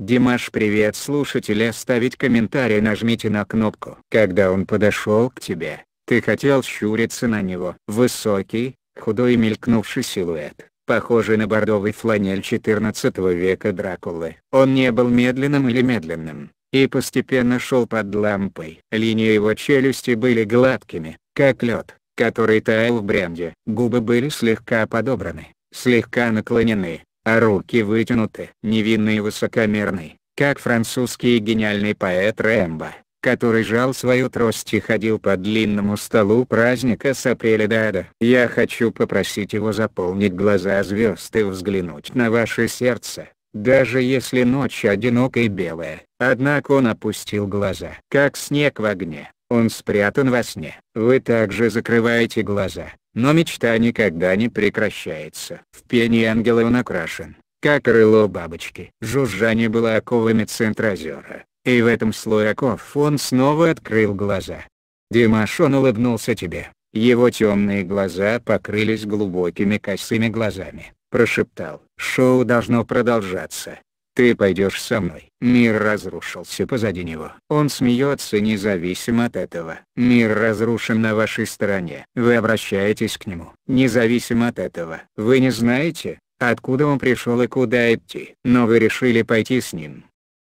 Димаш привет слушатели оставить комментарий нажмите на кнопку. Когда он подошел к тебе, ты хотел щуриться на него. Высокий, худой мелькнувший силуэт, похожий на бордовый фланель 14 века Дракулы. Он не был медленным или медленным, и постепенно шел под лампой. Линии его челюсти были гладкими, как лед, который таял в бренде. Губы были слегка подобраны, слегка наклонены, а руки вытянуты. Невинный и высокомерный, как французский гениальный поэт Рэмбо, который жал свою трость и ходил по длинному столу праздника с апреля до ада. Я хочу попросить его заполнить глаза звезд и взглянуть на ваше сердце. Даже если ночь одинокая и белая, однако он опустил глаза, как снег в огне. Он спрятан во сне. Вы также закрываете глаза, но мечта никогда не прекращается. В пене ангела он окрашен, как крыло бабочки. Жужжание было оковами центра озера, и в этом слое оков он снова открыл глаза. Димаш он улыбнулся тебе. Его темные глаза покрылись глубокими косыми глазами. Прошептал, шоу должно продолжаться. Ты пойдешь со мной. Мир разрушился позади него. Он смеется независимо от этого. Мир разрушен на вашей стороне. Вы обращаетесь к нему. Независимо от этого. Вы не знаете, откуда он пришел и куда идти. Но вы решили пойти с ним.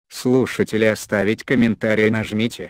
Слушатели оставить комментарий нажмите.